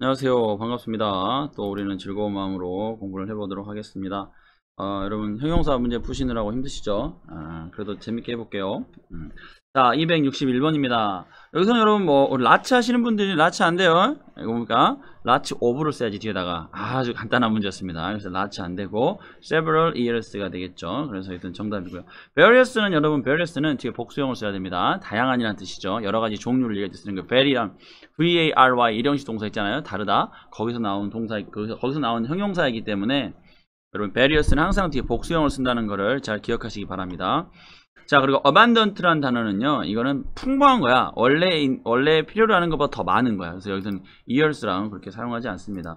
안녕하세요 반갑습니다 또 우리는 즐거운 마음으로 공부를 해보도록 하겠습니다 어, 여러분 형용사 문제 푸시느라고 힘드시죠? 아, 그래도 재밌게 해볼게요. 음. 자, 261번입니다. 여기서는 여러분 뭐 어, 라츠 하시는 분들이 라츠 안 돼요. 이거 보니까 라츠 오브를 써야지 뒤에다가 아주 간단한 문제였습니다. 그래서 라츠 안 되고 several years가 되겠죠. 그래서 일단 정답이고요. various는 여러분 various는 뒤에 복수형을 써야 됩니다. 다양한이란 뜻이죠. 여러 가지 종류를 얘기할 때 쓰는 거 그 vary란 v a r y 일형식 동사 있잖아요. 다르다. 거기서 나온 동사 거기서, 그, 거기서 나온 형용사이기 때문에 여러분 barriors는 항상 뒤에 복수형을 쓴다는 것을 잘 기억하시기 바랍니다. 자 그리고 abundant란 단어는요 이거는 풍부한 거야 원래 원래 필요로 하는 것보다 더 많은 거야 그래서 여기서는 years랑 그렇게 사용하지 않습니다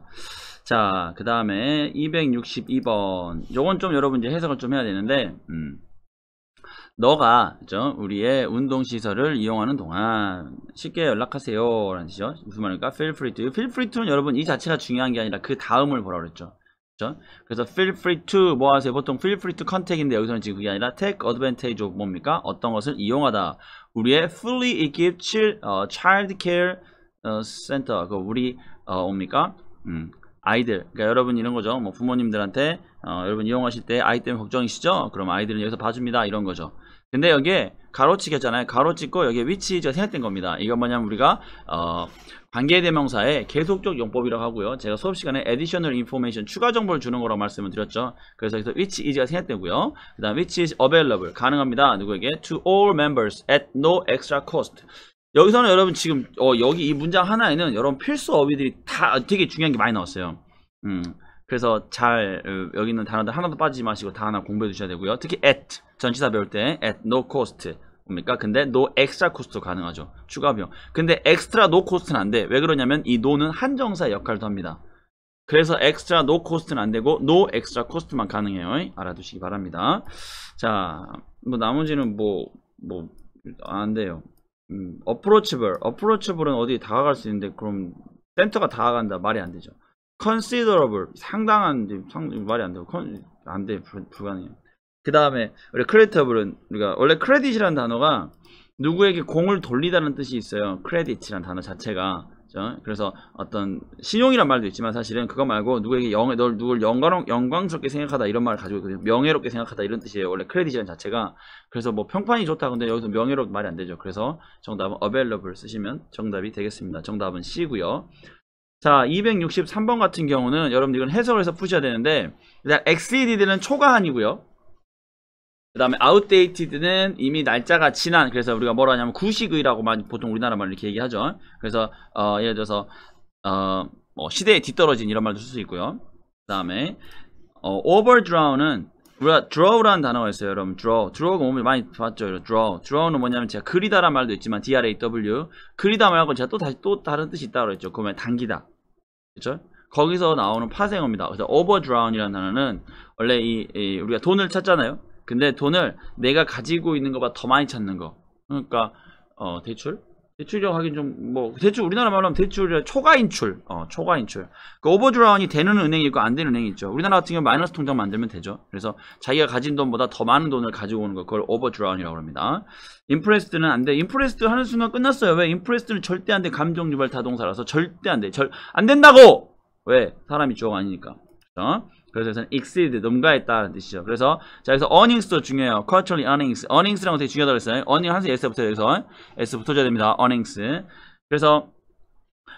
자그 다음에 262번 요건 좀 여러분 이제 해석을 좀 해야 되는데 음. 너가 그죠? 우리의 운동시설을 이용하는 동안 쉽게 연락하세요 라는 뜻이죠 무슨 말일까? feel free to feel free to는 여러분 이 자체가 중요한 게 아니라 그 다음을 보라 그랬죠 그렇죠? 그래서 feel free to 뭐 하세요? 보통 feel free to contact인데 여기서는 지금 그게 아니라 take advantage of 뭡니까? 어떤 것을 이용하다. 우리의 fully equipped 어, child care 어, center 그 우리 어, 뭡니까 음, 아이들. 그러니까 여러분 이런 거죠. 뭐 부모님들한테 어, 여러분 이용하실 때 아이 때문에 걱정이시죠? 그럼 아이들은 여기서 봐줍니다. 이런 거죠. 근데 여기에 가로치겠잖아요. 가로찍고 여기에 위치가 생각된 겁니다. 이건 뭐냐면 우리가 어, 관계대명사의 계속적 용법이라고 하고요. 제가 수업 시간에 additional information 추가 정보를 주는 거라고 말씀을 드렸죠. 그래서 여기서 which is가 생략되고요. 그다음 which is available 가능합니다. 누구에게 to all members at no extra cost. 여기서는 여러분 지금 어, 여기 이 문장 하나에는 여러분 필수 어휘들이 다 되게 중요한 게 많이 나왔어요. 음. 그래서 잘 어, 여기 있는 단어들 하나도 빠지지 마시고 다 하나 공부해 두셔야 되고요. 특히 at 전치사 배울 때 at no cost 옵니까? 근데 노 엑스트라 코스트 가능하죠. 추가 비용. 근데 엑스트라 노 코스트는 안 돼. 왜 그러냐면 이 노는 한정사 역할도 합니다. 그래서 엑스트라 노 코스트는 안 되고 노 엑스트라 코스트만 가능해요. 알아두시기 바랍니다. 자, 뭐 나머지는 뭐 뭐 안 돼요. 음, a p p r o 어프로치 b l 은 어디 다가갈 수 있는데 그럼 센터가 다가간다 말이 안 되죠. 컨시더러블. 상당한 상 말이 안 되고 컨안돼 불가능해요. 그 다음에 우리 크레디터블은 우리가 원래 크레딧이라는 단어가 누구에게 공을 돌리다는 뜻이 있어요. 크레딧이라는 단어 자체가 그래서 어떤 신용이란 말도 있지만 사실은 그거 말고 누구에게 영, 널 누굴 영광, 영광스럽게 생각하다 이런 말을 가지고 있거든요. 명예롭게 생각하다 이런 뜻이에요. 원래 크레딧이라는 자체가 그래서 뭐 평판이 좋다 근데 여기서 명예롭 게 말이 안 되죠. 그래서 정답은 available 쓰시면 정답이 되겠습니다. 정답은 C고요. 자 263번 같은 경우는 여러분들 이건 해석을 해서 푸셔야 되는데 일단 x c e d 는 초과한이고요. 그 다음에 outdated는 이미 날짜가 지난 그래서 우리가 뭐라 하냐면 구식의라고 보통 우리나라 말로 이렇게 얘기하죠 그래서 어, 예를 들어서 어, 뭐 시대에 뒤떨어진 이런 말도 쓸 수 있고요 그 다음에 어, overdraw는 우리가 draw라는 단어가 있어요 여러분 draw draw가 몸에 많이 봤죠 draw draw는 뭐냐면 제가 그리다라는 말도 있지만 draw 그리다 말고 제가 또 다시 또 다른 뜻이 있다고 그랬죠 그러면 당기다 그렇죠 거기서 나오는 파생어입니다 그래서 o v e r d r a w 이라는 단어는 원래 이, 이 우리가 돈을 찾잖아요 근데 돈을 내가 가지고 있는 것보다 더 많이 찾는 거 그러니까 어, 대출 대출이라고 하긴 좀 뭐 대출 우리나라 말로 하면 대출이라 초과인출 어 초과인출 그 오버드라운이 되는 은행이 있고 안 되는 은행이 있죠 우리나라 같은 경우 마이너스 통장 만들면 되죠 그래서 자기가 가진 돈보다 더 많은 돈을 가지고 오는 거 그걸 오버드라운이라고 합니다 인프레스트는 안 돼 인프레스트 하는 순간 끝났어요 왜 인프레스트는 절대 안 돼 감정유발 타동사라서 절대 안 돼 절 안된다고 왜 사람이 주어가 아니니까 어? 그래서 여기서는 exceed 넘가했다는 뜻이죠. 그래서 자 여기서 earnings도 중요해요. culturally earnings, earnings라는 것이 중요하다고 했어요. earning 항상 s부터 여기서 s 부터줘야 됩니다. earnings. 그래서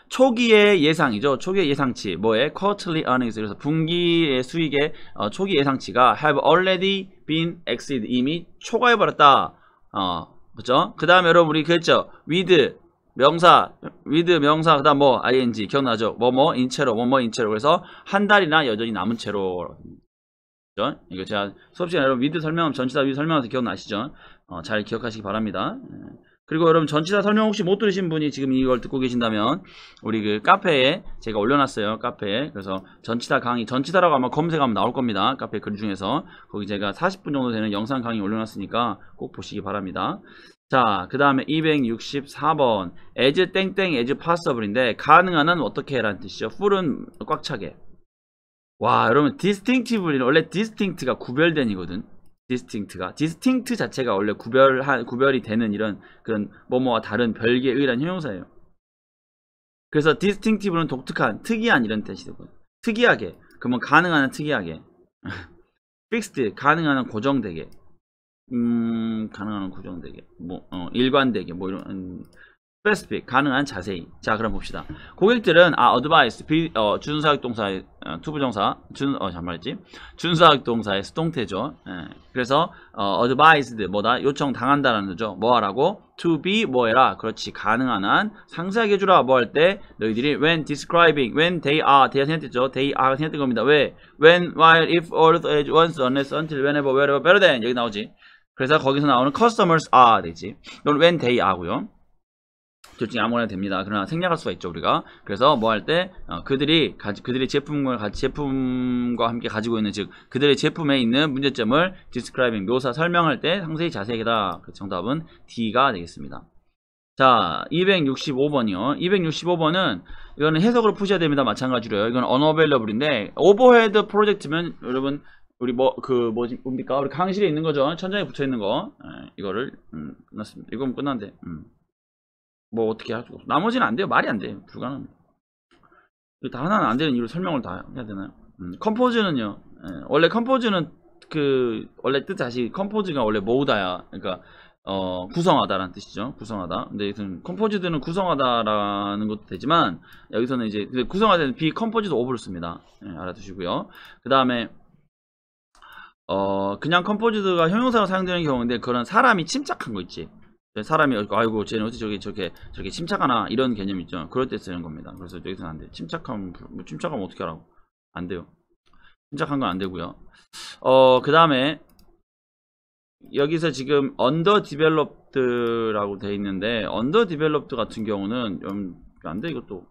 초기의 예상이죠. 초기의 예상치 뭐에 quarterly earnings 그래서 분기의 수익의 어, 초기 예상치가 have already been exceed 이미 초과해버렸다. 어, 그죠그 다음에 여러분 우리 그랬죠. with 명사 with 명사 그다음 뭐 ing 기억나죠? 뭐뭐 인체로 뭐뭐 인체로 그래서 한 달이나 여전히 남은 채로 그죠? 이거 제가 수업 시간에 여러분 with 설명 전치사 with 설명해서 기억나시죠? 어, 잘 기억하시기 바랍니다. 예. 그리고 여러분 전치사 설명 혹시 못 들으신 분이 지금 이걸 듣고 계신다면 우리 그 카페에 제가 올려놨어요 카페에 그래서 전치사 강의 전치사라고 아마 검색하면 나올 겁니다 카페 글 중에서 거기 제가 40분 정도 되는 영상 강의 올려놨으니까 꼭 보시기 바랍니다 자, 그 다음에 264번 as 땡땡 as possible인데 가능한 은 어떻게 해라는 뜻이죠. full은 꽉 차게. 와, 여러분 distinctive는 원래 distinct가 구별된이거든. distinct가 distinct 자체가 원래 구별한 구별이 되는 이런 그런 뭐뭐와 다른 별개의 의란 형용사예요. 그래서 distinctive는 독특한, 특이한 이런 뜻이 되고 특이하게. 그러면 가능한 은 특이하게. fixed 가능한 은 고정되게. 음, 가능한 구정는 되게 뭐 어, 일관 되게 뭐 이런 음, 스페스픽 가능한 자세히 자 그럼 봅시다 고객들은 아 어드바이스 비, 어, 준수학동사의 어, 투부정사 준 어 잠말했지 준사역동사의 수동태죠 예. 그래서 어, advised 뭐다 요청 당한다라는 거죠 뭐하라고 to be 뭐해라 그렇지 가능한 한 상세하게 해주라 뭐할때 너희들이 when describing when they are they 생각했죠 they are 생각된 겁니다 왜 when while if or, once unless until whenever wherever better than 여기 나오지 그래서 거기서 나오는 customers are 되지. 이건 when they are고요. 둘 중에 아무거나 됩니다. 그러나 생략할 수가 있죠 우리가. 그래서 뭐 할때 어, 그들이 그들의 제품과 제품과 함께 가지고 있는 즉 그들의 제품에 있는 문제점을 describing 묘사 설명할 때 상세히 자세하게다. 그 정답은 D가 되겠습니다. 자 265번이요 265번은 이거는 해석으로 푸셔야 됩니다 마찬가지로요 이건 unavailable인데 overhead 프로젝트면 여러분 우리 뭐 그 뭐지 뭡니까 우리 강실에 있는 거죠 천장에 붙어 있는 거 에, 예, 이거를 음, 끝났습니다 이건 끝난데 음. 뭐 어떻게 하죠 나머지는 안 돼요 말이 안 돼요 불가능합니다 그 다 하나는 안 되는 이유로 설명을 다 해야 되나요 음, 컴포즈는요 에, 예, 원래 컴포즈는 그 원래 뜻 다시 컴포즈가 원래 모으다야 그러니까 어, 구성하다라는 뜻이죠. 구성하다. 근데 여기서는 컴포즈드는 구성하다라는 것도 되지만 여기서는 이제 구성하다는 비컴포즈도오버를 씁니다. 예, 알아두시고요. 그 다음에 어 그냥 컴포지드가 형용사로 사용되는 경우인데 그런 사람이 침착한 거 있지 사람이 아이고 쟤는 어떻게 저렇게 저렇게 저렇게 침착하나 이런 개념 있죠 그럴 때 쓰는 겁니다 그래서 여기서는 안돼 침착하면 뭐 침착하면 어떻게 하라고 안 돼요 침착한 건 안 되고요 어그 다음에 여기서 지금 언더 디벨롭드라고 돼 있는데 언더 디벨롭드 같은 경우는 안 돼 이것도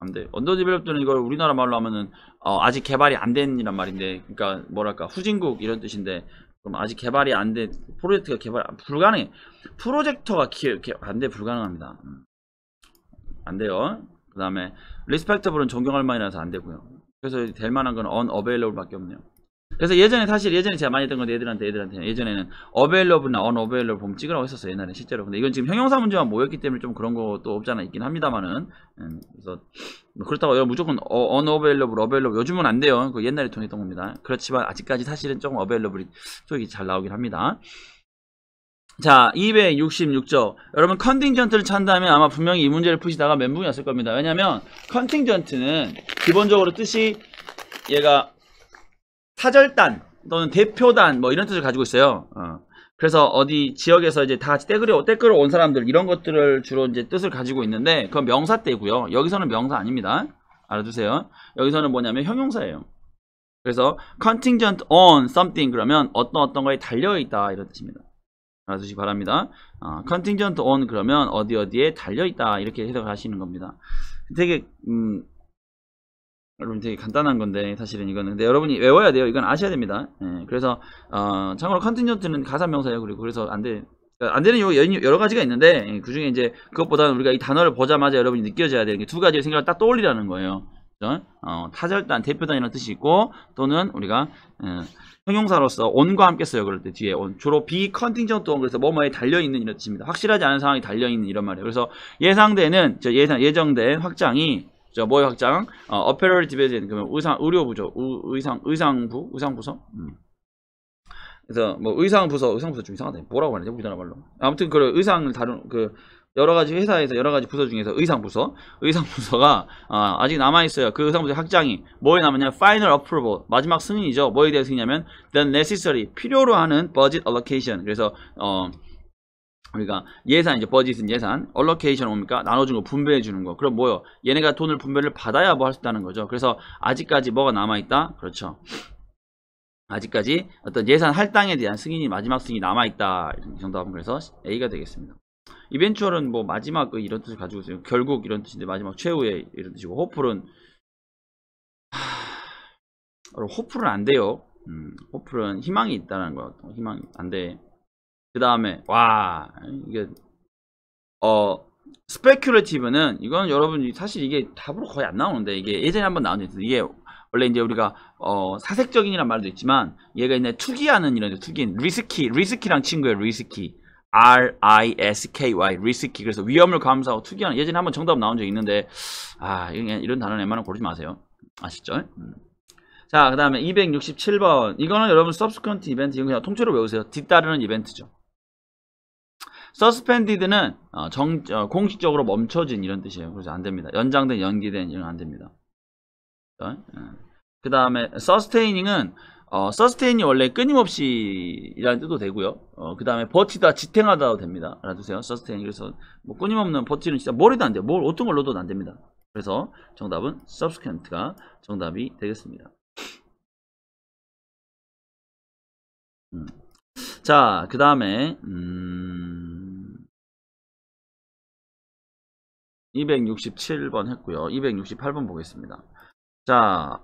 안 돼. 언더 디벨롭드는 이걸 우리나라 말로 하면은 어, 아직 개발이 안 된이란 말인데, 그러니까 뭐랄까 후진국 이런 뜻인데, 그럼 아직 개발이 안된 프로젝트가 개발 아, 불가능해. 프로젝터가 안돼 불가능합니다. 음. 안 돼요. 그 다음에 리스펙터블은 존경할 만이라서 안 되고요. 그래서 될 만한 건 언어베일러 i 밖에 없네요. 그래서 예전에 사실 예전에 제가 많이 했던 건데 애들한테 애들한테 예전에는 어베일러블이나 언어베일러블 보면 찍으라고 했었어요 옛날에 실제로 근데 이건 지금 형용사 문제만 모였기 때문에 좀 그런 것도 없잖아 있긴 합니다만은 음, 그래서 뭐 그렇다고 여러분 무조건 언어베일러블 어베일러블 요즘은 안 돼요 그 옛날에 통했던 겁니다 그렇지만 아직까지 사실은 조금 어베일러블이 쪽이 잘 나오긴 합니다 자 266조 여러분 컨딩전트를 찬다면 아마 분명히 이 문제를 푸시다가 멘붕이 왔을 겁니다 왜냐면 컨팅전트는 기본적으로 뜻이 얘가 사절단 또는 대표단 뭐 이런 뜻을 가지고 있어요. 어. 그래서 어디 지역에서 이제 다 떼그려 떼끌어 온 사람들 이런 것들을 주로 이제 뜻을 가지고 있는데 그건 명사 때고요. 여기서는 명사 아닙니다. 알아두세요. 여기서는 뭐냐면 형용사예요. 그래서 contingent on something 그러면 어떤 어떤 거에 달려 있다 이런 뜻입니다. 알아두시기 바랍니다. 어, contingent on 그러면 어디 어디에 달려 있다 이렇게 해석하시는 겁니다. 되게 음, 여러분 되게 간단한 건데 사실은 이거는 근데 여러분이 외워야 돼요 이건 아셔야 됩니다 예, 그래서 어, 참고로 컨티뉴트는 가사 명사예요 그리고 그래서 안돼 안 되는 이유 여러 가지가 있는데 예, 그중에 이제 그것보다는 우리가 이 단어를 보자마자 여러분이 느껴져야 되는 게 두 가지를 생각을 딱 떠올리라는 거예요 그 어, 타절단 대표단이라는 뜻이 있고 또는 우리가 예, 형용사로서 on과 함께 써요 그럴 때 뒤에 on 주로 be contingent on 그래서 뭐뭐에 달려있는 이런 뜻입니다 확실하지 않은 상황이 달려있는 이런 말이에요 그래서 예상되는 예상, 예정된 확장이 저 모의 확장 어, 어페럴 디베젠 그러면 의상 의료부죠 의, 상 의상부 의상부서 음. 그래서 뭐 의상부서 의상부서 좀 이상하다 뭐라고 하는지 우리나라 말로 아무튼 그 의상을 다룬 그 여러 가지 회사에서 여러 가지 부서 중에서 의상 부서, 의상 부서가 아, 아직 남아 있어요. 그 의상 부서 확장이 뭐에 남았냐? Final approval 마지막 승인이죠. 뭐에 대해서인냐면 the necessary 필요로 하는 budget allocation. 그래서 어 우리가 그러니까 예산 이제 버짓은 예산, 얼로케이션 뭡니까? 나눠준 거 분배해 주는 거. 그럼 뭐요? 얘네가 돈을 분배를 받아야 뭐 할 수 있다는 거죠. 그래서 아직까지 뭐가 남아 있다? 그렇죠. 아직까지 어떤 예산 할당에 대한 승인이 마지막 승인이 남아 있다. 이 정답은 그래서 A가 되겠습니다. 이벤츄얼은 뭐 마지막 이런 뜻을 가지고 있어요. 결국 이런 뜻인데 마지막 최후의 이런 뜻이고 호풀은 하... 호풀은 안 돼요. 음, 호풀은 희망이 있다는 거예요. 희망 안 돼. 그 다음에 와 이게 어스페큐레티브는 이건 여러분 사실 이게 답으로 거의 안 나오는데 이게 예전에 한번 나온 적있어 이게 원래 이제 우리가 어 사색적인이란 말도 있지만 얘가 이제 투기하는 이런 투기인 리스키 리스키랑 친구예요 리스키 R I S K Y 리스키 그래서 위험을 감수하고 투기하는 예전에 한번 정답 나온 적 있는데 아 이런 단어 웬만하면 고르지 마세요 아시죠? 음. 자그 다음에 267번 이거는 여러분 서브스퀀트 이벤트 이거 그냥 통째로 외우세요 뒤따르는 이벤트죠 서스펜디드는 어, 정, 어, 공식적으로 멈춰진 이런 뜻이에요. 그래서 안 됩니다. 연장된, 연기된 이런 안 됩니다. 그 다음에 서스테이닝은 어, 서스테인이 어. 어, 원래 끊임없이 이라는 뜻도 되고요. 어, 그 다음에 버티다, 지탱하다도 됩니다. 알아두세요. 서스테인. 그래서 뭐 끊임없는 버티는 진짜 머리도 안 돼요. 뭘 어떤 걸로어도안 됩니다. 그래서 정답은 s u b s e q u n t 가 정답이 되겠습니다. 음. 자, 그 다음에 음... 267번 했고요. 268번 보겠습니다. 자,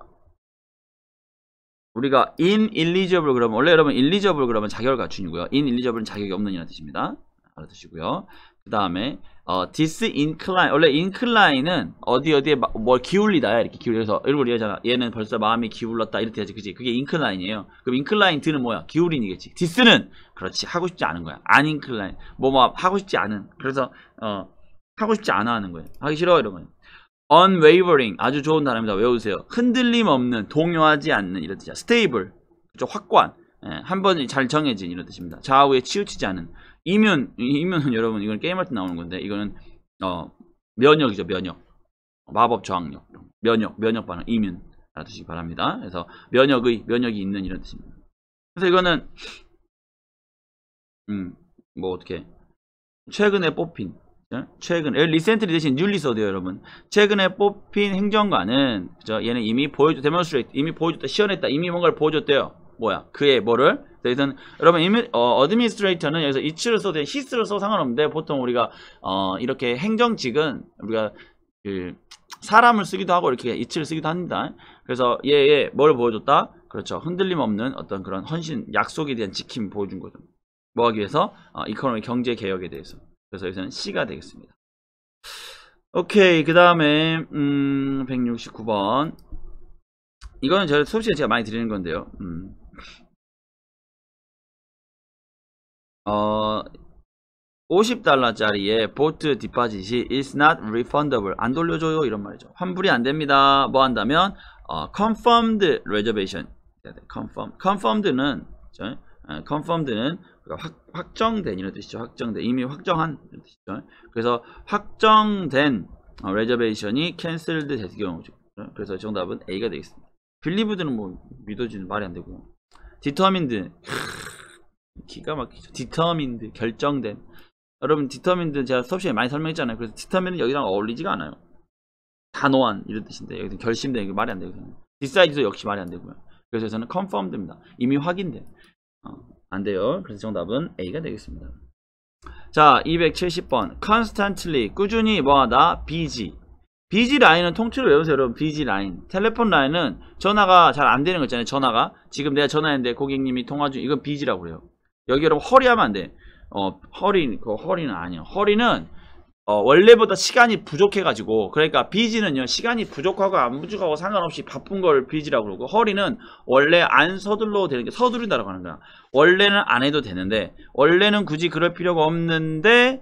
우리가 in eligible 그러면 원래 여러분 eligible 그러면 자격을 갖춘이고요. in eligible은 자격이 없는 이라는 뜻입니다. 알아두시고요. 그 다음에 어, disincline 원래 incline은 어디 어디에 뭘 기울리다 이렇게 기울여서 일부 이해하잖아 얘는 벌써 마음이 기울렀다 이렇게 해야지 그지? 그게 incline이에요. 그럼 incline 드는 뭐야? 기울인이겠지. dis는 그렇지 하고 싶지 않은 거야. unincline 뭐 뭐 하고 싶지 않은. 그래서 어 하고 싶지 않아 하는 거예요. 하기 싫어 이러면. unwavering 아주 좋은 단어입니다. 외우세요. 흔들림 없는, 동요하지 않는 이런 뜻이야. stable 그쵸? 확고한, 예, 한 번에 잘 정해진 이런 뜻입니다. 좌우에 치우치지 않은. 이면 이면은 여러분 이건 게임할 때 나오는 건데 이거는 어 면역이죠 면역 마법 저항력 면역 면역 반응 이면 알아두시기 바랍니다. 그래서 면역의 면역이 있는 이런 뜻입니다. 그래서 이거는 음뭐 어떻게 최근에 뽑힌 예? 최근 리센트리 예, 대신 뉴리 써도요 여러분 최근에 뽑힌 행정관은 그죠 얘는 이미 보여줬 데몬스트레이트 이미 보여줬다 시연했다 이미 뭔가를 보여줬대요 뭐야 그의 뭐를 그래서 여러분 이미, 어, 어드미니스트레이터는 여기서 이츠를 써도 히스를 써도 상관없는데 보통 우리가 어, 이렇게 행정직은 우리가 그 사람을 쓰기도 하고 이렇게 이치를 쓰기도 합니다. 그래서 얘의 뭘 보여줬다? 그렇죠. 흔들림 없는 어떤 그런 헌신, 약속에 대한 지킴 보여준 거죠. 뭐 하기 위해서? 어, 이코노미 경제 개혁에 대해서. 그래서 여기서는 C가 되겠습니다. 오케이 그 다음에 음 169번 이거는 제가 수업시간에 제가 많이 드리는 건데요. 음. 어, 50달러짜리의 보트 디파짓이 is not refundable 안 돌려줘요 이런 말이죠 환불이 안 됩니다 뭐 한다면 어, confirmed reservation 네, 네, confirm confirmed는 그렇죠? confirmed는 그러니까 확, 확정된 이런 뜻이죠. 확정된 이미 확정한 이런 뜻이죠. 그래서 확정된 레저베이션이 어, 캔슬드 됐을 경우 그래서 정답은 A가 되겠습니다. 빌리브드는 뭐 믿어지는 말이 안 되고 디터민드 기가 막히죠. 디터민드 결정된 여러분 디터민드 제가 수업 시간에 많이 설명했잖아요. 그래서 디터민드 여기랑 어울리지가 않아요. 단호한 이런 뜻인데 여기서 결심된 이거 말이 안되거든요디사이즈도 역시 말이 안 되고요. 그래서 저는 컨펌됩니다. 이미 확인된. 어. 안 돼요. 그래서 정답은 A가 되겠습니다. 자, 270번. constantly 꾸준히 뭐하다 b g b g 라인은 통째로 외우세요, 여러분. b g 라인. 텔레폰 라인은 전화가 잘 안 되는 거 있잖아요. 전화가 지금 내가 전화했는데 고객님이 통화 중. 이건 b g 라고 그래요. 여기 여러분 허리하면 안 돼. 어, 허리 그 허리는 아니요. 에 허리는 어, 원래보다 시간이 부족해가지고 그러니까 비지는요 시간이 부족하고 안 부족하고 상관없이 바쁜 걸 비지라고 그러고 허리는 원래 안 서둘러 되는 게 서두른다라고 하는 거야 원래는 안 해도 되는데 원래는 굳이 그럴 필요가 없는데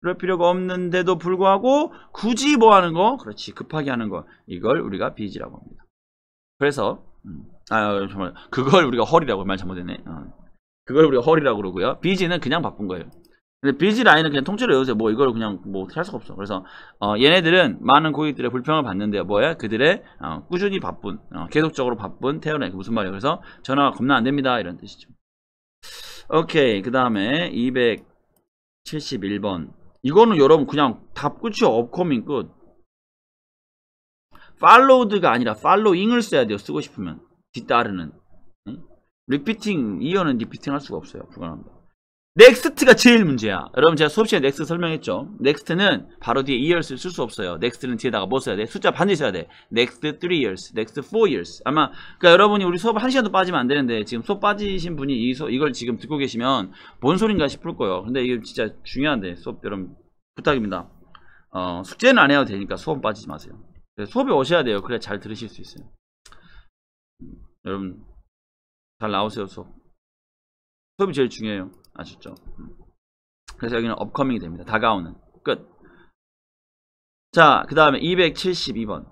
그럴 필요가 없는데도 불구하고 굳이 뭐 하는 거 그렇지 급하게 하는 거 이걸 우리가 비지라고 합니다 그래서 음, 아 정말 그걸 우리가 허리라고 말 잘못했네 어. 그걸 우리가 허리라고 그러고요 비지는 그냥 바쁜 거예요 근데 BG 라인은 그냥 통째로 여세요뭐 이걸 그냥 뭐 어떻게 할 수가 없어. 그래서 어, 얘네들은 많은 고객들의 불평을 받는데요. 뭐야? 그들의 어, 꾸준히 바쁜, 어, 계속적으로 바쁜 태어나 무슨 말이야 그래서 전화가 겁나 안 됩니다. 이런 뜻이죠. 오케이. 그 다음에 271번. 이거는 여러분 그냥 답 끝이 업커밍 끝. 팔로우드가 아니라 팔로잉을 써야 돼요. 쓰고 싶으면 뒤따르는. 응? 리피팅 이어는 리피팅 할 수가 없어요. 불가능합니다. 넥스트가 제일 문제야. 여러분 제가 수업 시간에 넥스트 설명했죠. 넥스트는 바로 뒤에 years를 쓸 수 없어요. 넥스트는 뒤에다가 뭐 써야 돼? 숫자 반드시 써야 돼. 넥스트 3 years, 넥스트 4 years. 아마 그러니까 여러분이 우리 수업 1 시간도 빠지면 안 되는데 지금 수업 빠지신 분이 이 수, 이걸 지금 듣고 계시면 뭔 소린가 싶을 거예요. 근데 이게 진짜 중요한데 수업 여러분 부탁입니다. 어, 숙제는 안 해도 되니까 수업 빠지지 마세요. 수업에 오셔야 돼요. 그래 잘 들으실 수 있어요. 음, 여러분 잘 나오세요 수업. 수업이 제일 중요해요. 아셨죠? 음. 그래서 여기는 업커밍이 됩니다. 다가오는. 끝. 자, 그 다음에 272번.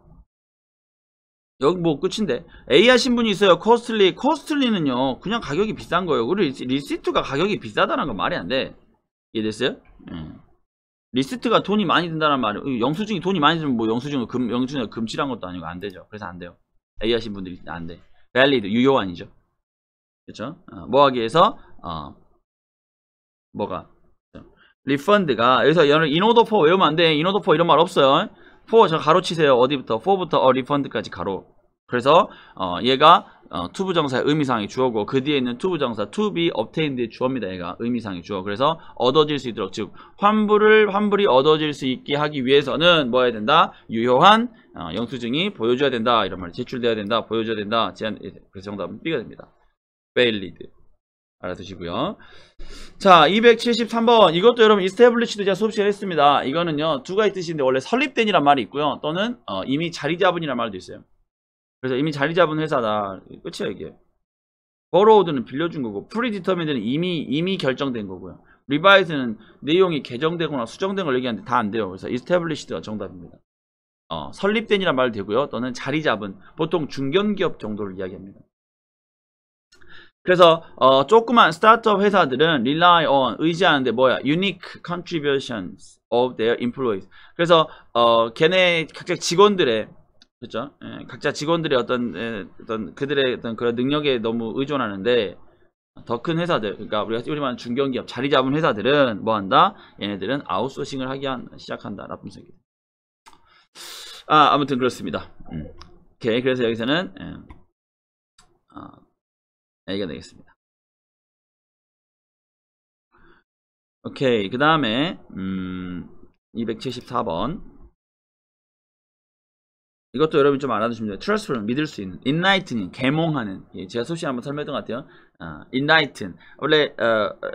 여기 뭐 끝인데 A 하신 분이 있어요 코스틀리 코스틀리는요 그냥 가격이 비싼 거예요 그리고 리시트가 가격이 비싸다는 건 말이 안돼 이해됐어요? 예. 리스트가 돈이 많이 든다는 말이에요 영수증이 돈이 많이 들면 뭐 영수증을 금, 영수증을 금지한 것도 아니고 안 되죠 그래서 안 돼요 A 하신 분들이 안돼 밸리드 유효한이죠 그쵸 어, 뭐하기위해서 어, 뭐가 리펀드가 여기서 여는 인오더 포 외우면 안 돼. 인오더 포 이런 말 없어요. 포 저 가로 치세요. 어디부터 포부터 어 리펀드까지 가로. 그래서 어, 얘가 어, 투부 정사의 의미상이 주어고 그 뒤에 있는 투부 정사 t 비업테인드의 주어입니다. 얘가 의미상이 주어. 그래서 얻어질 수 있도록 즉 환불을 환불이 얻어질 수 있게 하기 위해서는 뭐 해야 된다? 유효한 어, 영수증이 보여줘야 된다. 이런 말이 제출돼야 된다. 보여줘야 된다. 제한 예, 예, 그래서 정답은 B가 됩니다. 베일리드. 알아두시고요. 자, 273번. 이것도 여러분 이스테블리시드 제가 수업 시간에 했습니다. 이거는요. 두 가지 뜻인데 원래 설립된이란 말이 있고요. 또는 어, 이미 자리 잡은이란 말도 있어요. 그래서 이미 자리 잡은 회사다. 끝이에요, 이게. borrowed는 빌려준 거고 predetermined는 이미 이미 결정된 거고요. revised는 내용이 개정되거나 수정된 걸 얘기하는데 다 안 돼요. 그래서 established가 정답입니다. 어, 설립된이란 말 되고요. 또는 자리 잡은 보통 중견기업 정도를 이야기합니다. 그래서 어, 조그만 스타트업 회사들은 rely on 의지하는데 뭐야 unique contributions of their employees. 그래서 어, 걔네 각자 직원들의 그렇죠? 예, 각자 직원들의 어떤 예, 어떤 그들의 어떤 그런 능력에 너무 의존하는데 더 큰 회사들, 그러니까 우리가 우리만 중견기업 자리 잡은 회사들은 뭐 한다? 얘네들은 아웃소싱을 하기 한, 시작한다. 라품색이. 아 아무튼 그렇습니다. 음. 오케이 그래서 여기서는 예. 아, A가 되겠습니다. 오케이. 그 다음에, 음, 274번. 이것도 여러분 좀 알아두시면 돼요. 트랜스퍼는 믿을 수 있는, 인라이트닝, 개몽하는. 예, 제가 소식 한번 설명했던 것 같아요. 어, 아, 인라이튼. 원래, 어, 어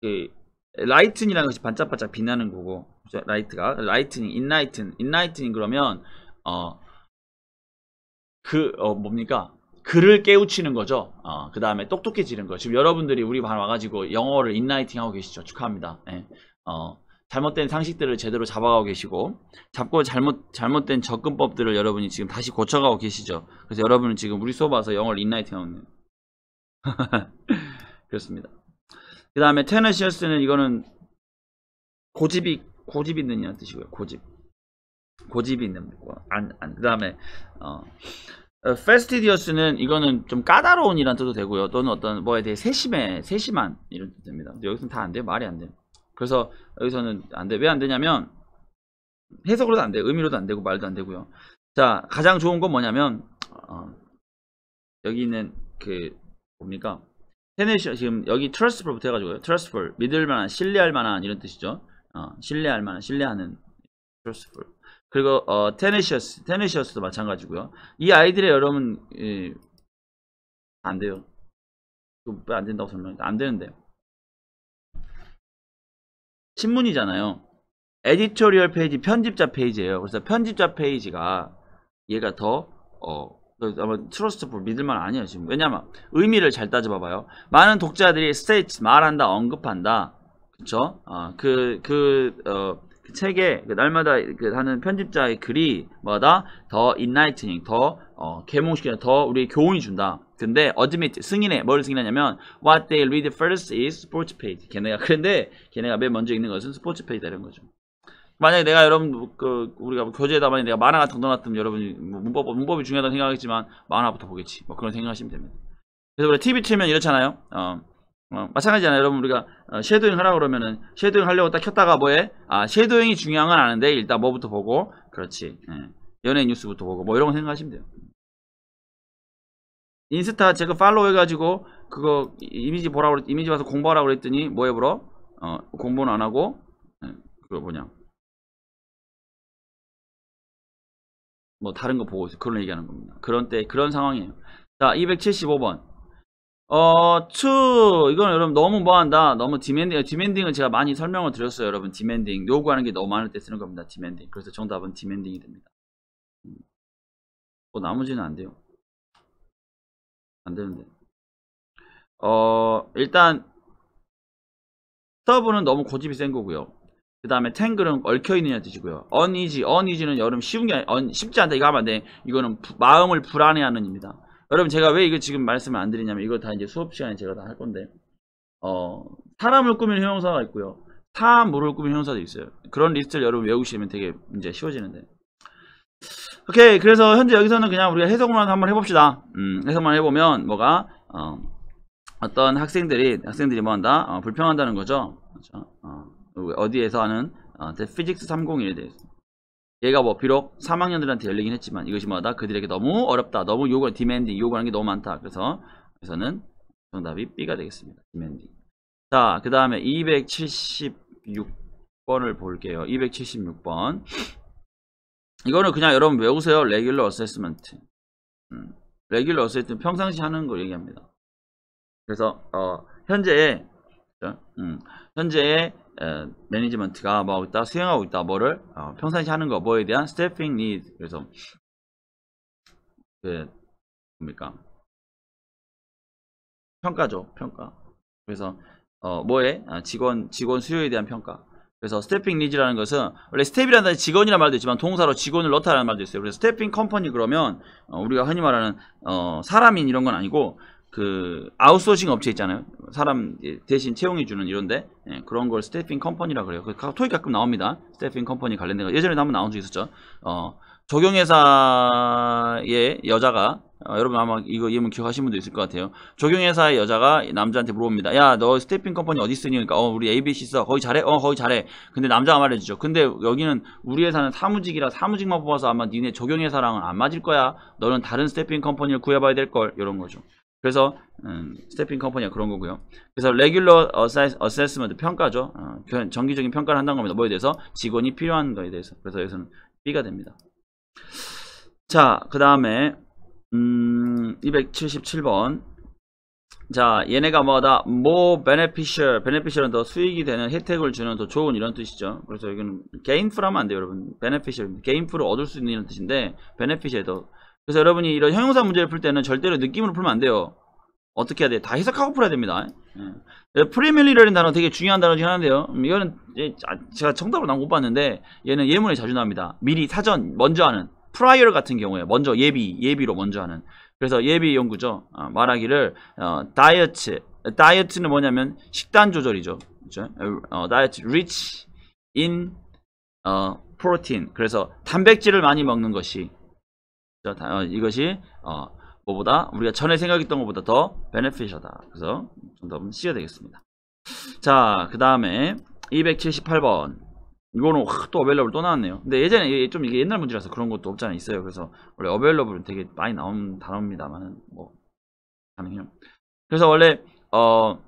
그, 라이튼이라는 것이 반짝반짝 빛나는 거고, 라이트가. 라이트닝, 인라이튼. 인라이트닝 그러면, 어, 그, 어, 뭡니까? 글을 깨우치는 거죠. 어, 그 다음에 똑똑해지는 거. 지금 여러분들이 우리 반 와가지고 영어를 인라이팅하고 계시죠. 축하합니다. 예. 어, 잘못된 상식들을 제대로 잡아가고 계시고 잡고 잘못 잘못된 접근법들을 여러분이 지금 다시 고쳐가고 계시죠. 그래서 여러분은 지금 우리 수업 와서 영어를 인라이팅하고 있는. 그렇습니다. 그 다음에 테너시어스는 이거는 고집이 고집 있는 이란 뜻이고요. 고집 고집이 있는 거 안안 그 다음에 어. fastidious는 어, 이거는 좀 까다로운이란 뜻도 되고요. 또는 어떤 뭐에 대해 세심해, 세심한 이런 뜻 됩니다. 여기서는 다 안 돼요. 말이 안 돼요. 그래서 여기서는 안 돼. 왜 안 되냐면 해석으로도 안 돼. 요 의미로도 안 되고 말도 안 되고요. 자, 가장 좋은 건 뭐냐면 어, 여기 있는 그 뭡니까? 테네시 아 지금 여기 트러스풀 트 붙어 가지고요. 트러스풀 트 믿을 만한, 신뢰할 만한 이런 뜻이죠. 어, 신뢰할 만한, 신뢰하는 트러스풀. 트 그리고 어, 테네시어스, 테네시어스도 마찬가지고요. 이 아이들의 여러분 예, 안 돼요. 안 된다고 설명해. 안 되는데. 신문이잖아요. 에디토리얼 페이지, 편집자 페이지예요. 그래서 편집자 페이지가 얘가 더 어, 그 아마 트러스트풀 믿을만 아니에요 지금 왜냐면 의미를 잘 따져봐봐요 많은 독자들이 스테이츠 말한다 언급한다 그쵸 어그그 아, 그, 어, 책에 그 날마다 그 하는 편집자의 글이 뭐다 더 인라이트닝 더 어, 개몽시키는 더 우리 교훈이 준다. 근데 어드미 i t 승인해 뭘 승인하냐면 what they read first is sports page. 걔네가 그런데 걔네가 맨 먼저 읽는 것은 스포츠 페이지다 이런 거죠. 만약에 내가 여러분 그 우리가 교재에 담아 내가 만화 같은 거넣어으면 여러분이 뭐 문법 문법이 중요하다고 생각하겠지만 만화부터 보겠지. 뭐 그런 생각하시면 됩니다. 그래서 우리 TV 틀면 이렇잖아요. 어. 어, 마찬가지잖아요 여러분 우리가 어, 쉐도잉 하라고 그러면은 쉐도잉 하려고 딱 켰다가 뭐해 아 쉐도잉이 중요한 건 아는데 일단 뭐부터 보고 그렇지 예. 연예 뉴스부터 보고 뭐 이런 거 생각하시면 돼요 인스타 제가 팔로우 해가지고 그거 이미지 보라고 이미지 봐서 공부하라고 그랬더니 뭐 해보러 어, 공부는 안 하고 예. 그거 뭐냐 뭐 다른 거 보고 있어 그런 얘기하는 겁니다 그런 때 그런 상황이에요 자 275번 어, to 이건 여러분 너무 뭐한다 너무 디맨딩 어, 디맨딩을 제가 많이 설명을 드렸어요 여러분 디맨딩 요구하는 게 너무 많을 때 쓰는 겁니다 디맨딩 그래서 정답은 디맨딩이 됩니다 뭐 나머지는 안 돼요 안 되는데 어 일단 서브는 너무 고집이 센 거고요 그 다음에 탱글은 얽혀있느냐 뜻이고요 언 n 지언 s 지는 여름 쉬운 게 쉽지 않다 이거 하면 안돼 이거는 부, 마음을 불안해하는 입니다 여러분 제가 왜 이거 지금 말씀을 안 드리냐면 이거 다 이제 수업 시간에 제가 다 할 건데 어 사람을 꾸민 형용사가 있고요. 사물을 꾸민 형용사도 있어요. 그런 리스트를 여러분 외우시면 되게 이제 쉬워지는데. 오케이 그래서 현재 여기서는 그냥 우리가 해석만 한번 해봅시다. 음, 해석만 해보면 뭐가 어, 떤 학생들이 학생들이 뭐한다 어, 불평한다는 거죠. 그렇죠? 어, 디에서 하는 어, The Physics 301에 대해서. 얘가 뭐 비록 3학년들한테 열리긴 했지만 이것이 뭐다 그들에게 너무 어렵다 너무 요구하는 디맨딩 요구하는 게 너무 많다 그래서 그래서는 정답이 B가 되겠습니다 디맨딩 자그 다음에 276번을 볼게요 276번 이거는 그냥 여러분 외우세요 레귤러 어세스먼트 레귤러 어세스먼트 평상시 하는 걸 얘기합니다 그래서 어, 현재 음, 현재 에, 매니지먼트가 뭐 하고 있다 수행하고 있다 뭐를 어, 평상시 하는 거 뭐에 대한 스태핑 니드 그래서 그 뭡니까 평가죠 평가 그래서 어, 뭐에 아, 직원 직원 수요에 대한 평가 그래서 스태핑 니즈라는 것은 원래 스텝이라는 단어 직원이라는 말도 있지만 동사로 직원을 넣다라는 말도 있어요. 그래서 스태핑 컴퍼니 그러면 어, 우리가 흔히 말하는 어, 사람인 이런 건 아니고 그 아웃소싱 업체 있잖아요. 사람 대신 채용해 주는 이런데 예, 그런 걸 스태핑 컴퍼니라 그래요. 그 토익 가끔 나옵니다. 스태핑 컴퍼니 관련된 거 예전에도 한번 나온 적 있었죠. 어, 적용회사의 여자가 어, 여러분 아마 이거 이면 기억하시는 분도 있을 것 같아요. 적용회사의 여자가 남자한테 물어봅니다. 야 너 스태핑 컴퍼니 어디 쓰니? 그러니까 어 우리 ABC 써. 거의 잘해? 어거의 잘해. 근데 남자가 말해주죠. 근데 여기는 우리 회사는 사무직이라 사무직만 뽑아서 아마 니네 적용회사랑은 안 맞을 거야. 너는 다른 스태핑 컴퍼니를 구해봐야 될 걸. 이런 거죠. 그래서 음, 스태핑 컴퍼니가 그런 거고요. 그래서 레귤러 어세스먼트 평가죠. 어, 정기적인 평가를 한다는 겁니다. 뭐에 대해서 직원이 필요한 거에 대해서. 그래서 여기서는 B가 됩니다. 자, 그 다음에 음, 277번 자, 얘네가 뭐다? more beneficial. beneficial은 더 수익이 되는 혜택을 주는 더 좋은 이런 뜻이죠. 그래서 이거는 gainful 하면 안 돼요, 여러분. beneficial. gainful을 얻을 수 있는 이런 뜻인데 b e n e f i c i a l 더 그래서 여러분이 이런 형용사 문제를 풀 때는 절대로 느낌으로 풀면 안 돼요. 어떻게 해야 돼? 다 해석하고 풀어야 됩니다. 예. 예 프리밀리라는 단어 되게 중요한 단어긴 한데요. 음, 이거는 제가 정답을 난못 봤는데 얘는 예문에 자주 나옵니다. 미리 사전 먼저 하는 프라이어 같은 경우에 먼저 예비 예비로 먼저 하는 그래서 예비 연구죠. 어, 말하기를 어, 다이어트 다이어트는 뭐냐면 식단 조절이죠. 그렇죠? 어, 다이어트 rich in 어, p r o 그래서 단백질을 많이 먹는 것이 어, 이것이 어, 뭐보다 우리가 전에 생각했던 것보다 더 베네피셜하다. 그래서 좀더 씌 C가 되겠습니다. 자, 그 다음에 278번. 이거는 또 어벨러블 또 나왔네요. 근데 예전에 좀 이게 옛날 문제라서 그런 것도 없잖아 있어요. 그래서 원래 어벨러블은 되게 많이 나온 단어입니다만 뭐 가능해요. 그래서 원래 어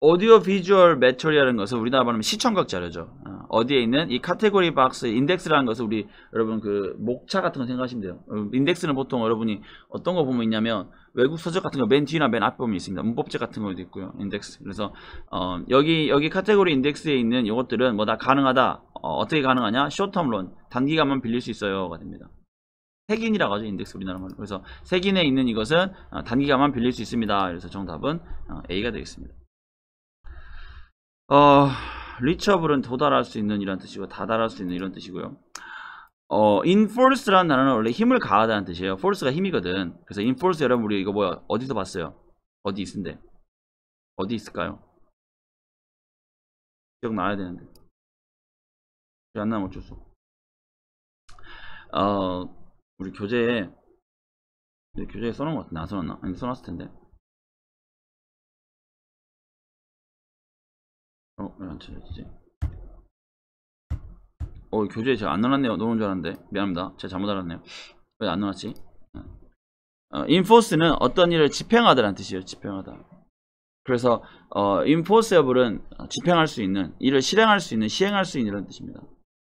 오디오 비주얼 매처리라는 것은 우리나라 말하면 시청각 자료죠. 어, 어디에 있는 이 카테고리 박스 인덱스라는 것은 우리 여러분 그 목차 같은 거 생각하시면 돼요. 어, 인덱스는 보통 여러분이 어떤 거 보면 있냐면 외국 서적 같은 거 맨 뒤나 맨 앞에 보면 있습니다. 문법책 같은 것도 있고요. 인덱스. 그래서 어 여기 여기 카테고리 인덱스에 있는 이것들은 뭐 다 가능하다. 어, 떻게 가능하냐? 쇼텀론 단기간만 빌릴 수 있어요가 됩니다. 세긴이라고 하죠 인덱스 우리나라 말로 그래서 세긴에 있는 이것은 어, 단기간만 빌릴 수 있습니다 그래서 정답은 A가 되겠습니다 어, 리처블은 도달할 수 있는 이런 뜻이고 다달할 수 있는 이런 뜻이고요. 어, enforce라는 단어는 원래 힘을 가하다는 뜻이에요. force가 힘이거든. 그래서 enforce 여러분 우리 이거 뭐야? 어디서 봤어요? 어디 있은데? 어디 있을까요? 기억나야 되는데. 안 나면 어쩔 수 없어. 어, 우리 교재에 교재에 써놓은 것 같은데 안 써놨나? 아니 써놨을 텐데. 어? 왜안 찾아지지? 어 교재에 제가 안 넣어놨네요 넣은 줄 알았는데 미안합니다 제가 잘못 알았네요 왜 안 넣어놨지? 어, e n f 는 어떤 일을 집행하다라는 뜻이에요 집행하다 그래서 어, e n f o r 은 집행할 수 있는 일을 실행할 수 있는 시행할 수 있는 이런 뜻입니다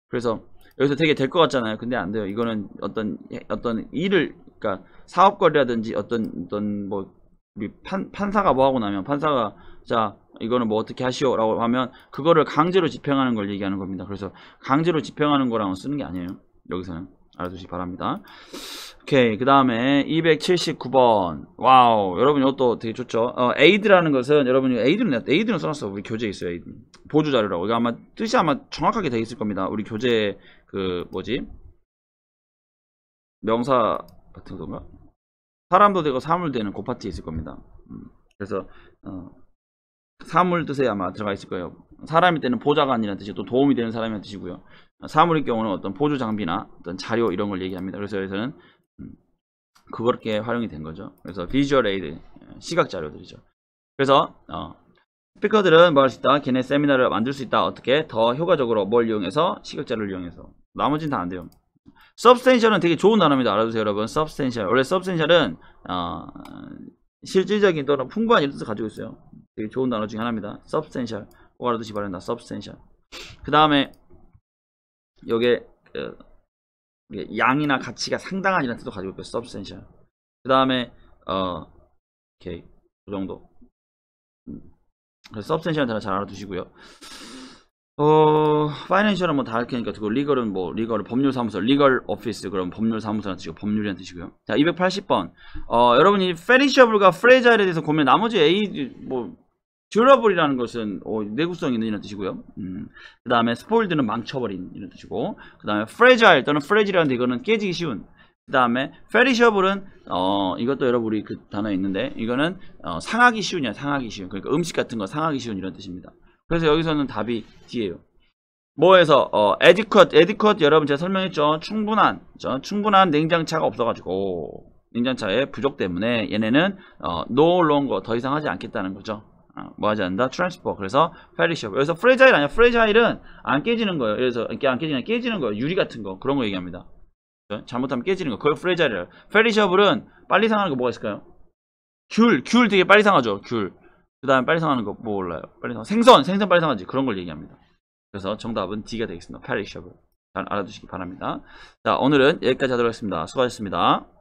그래서 여기서 되게 될 것 같잖아요 근데 안 돼요 이거는 어떤 어떤 일을 그러니까 사업거리라든지 어떤 어떤 뭐 우리 판, 판사가 뭐 하고 나면 판사가 자 이거는 뭐 어떻게 하시오 라고 하면 그거를 강제로 집행하는 걸 얘기하는 겁니다 그래서 강제로 집행하는 거랑 쓰는 게 아니에요 여기서는 알아두시기 바랍니다 오케이 그 다음에 279번 와우 여러분 이것도 되게 좋죠 어, 에이드라는 것은 여러분 에이드는 에이드는 써놨어 우리 교재에 있어요 에이드. 보조자료라고 이거 아마 뜻이 아마 정확하게 돼 있을 겁니다 우리 교재 그 뭐지 명사 같은 건가 사람도 되고 사물도 되는 고파트 있을 겁니다. 음. 그래서 어, 사물 뜻에 아마 들어가 있을 거예요. 사람이 때는 보좌관이라는 뜻이고 또 도움이 되는 사람이라는 뜻이고요. 사물의 경우는 어떤 보조 장비나 어떤 자료 이런 걸 얘기합니다. 그래서 여기서는 음, 그렇게 활용이 된 거죠. 그래서 비주얼 에이드, 예, 시각 자료들이죠. 그래서 어, 스피커들은 뭐 할 수 있다? 걔네 세미나를 만들 수 있다. 어떻게? 더 효과적으로 뭘 이용해서? 시각 자료를 이용해서. 나머지는 다안 돼요. substantial은 되게 좋은 단어입니다. 알아두세요, 여러분. substantial. 원래 substantial은 어, 실질적인 또는 풍부한 이런 뜻을 가지고 있어요. 되게 좋은 단어 중에 하나입니다. substantial. 꼭 알아두시 바랍니다. substantial. 그 다음에 요게 그, 양이나 가치가 상당한 이런 뜻도 가지고 있어요 substantial. 그 다음에 어, 오케이. 그 정도. 음. 그래서 substantial 단잘 알아두시고요. 어, 파이낸셜은 뭐 다할 테니까 그고 리걸은 뭐 리걸 법률사무소, 리걸 오피스 그럼 법률사무소라는 뜻이고 법률이란 뜻이고요. 자, 280번. 어, 여러분이 페리셔블과 프레자일에 대해서 고민 나머지 A 뭐 듀러블이라는 것은 어, 내구성 있는 이런 뜻이고요. 음, 그 다음에 스포일드는 망쳐버린 이런 뜻이고, 그 다음에 프레자일 또는 프레지라는데 이거는 깨지기 쉬운. 그 다음에 페리셔블은 어, 이것도 여러분 이그 단어 있는데 이거는 어, 상하기 쉬운이야 상하기 쉬운. 그러니까 음식 같은 거 상하기 쉬운 이런 뜻입니다. 그래서 여기서는 답이 D예요. 뭐에서 어, 에디컷 에디컷 여러분 제가 설명했죠 충분한 저, 충분한 냉장차가 없어가지고 냉장차의 부족 때문에 얘네는 어, no longer 더 이상 하지 않겠다는 거죠 아, 뭐 하지 않는다 트랜스퍼 그래서 페리셔블 여기서 프레자일 아니야 프레자일은 안 깨지는 거예요 그래서 안 깨지는 깨지는 거예요 유리 같은 거 그런 거 얘기합니다 잘못하면 깨지는 거 그걸 프레자일이에요 페리셔블은 빨리 상하는 거 뭐가 있을까요 귤귤 되게 빨리 상하죠 귤그 다음에 빨리 상하는 거 뭐 몰라요. 빨리 상 생선! 생선 빨리 상하지. 그런 걸 얘기합니다. 그래서 정답은 D가 되겠습니다. Perishable. 잘 알아두시기 바랍니다. 자, 오늘은 여기까지 하도록 하겠습니다. 수고하셨습니다.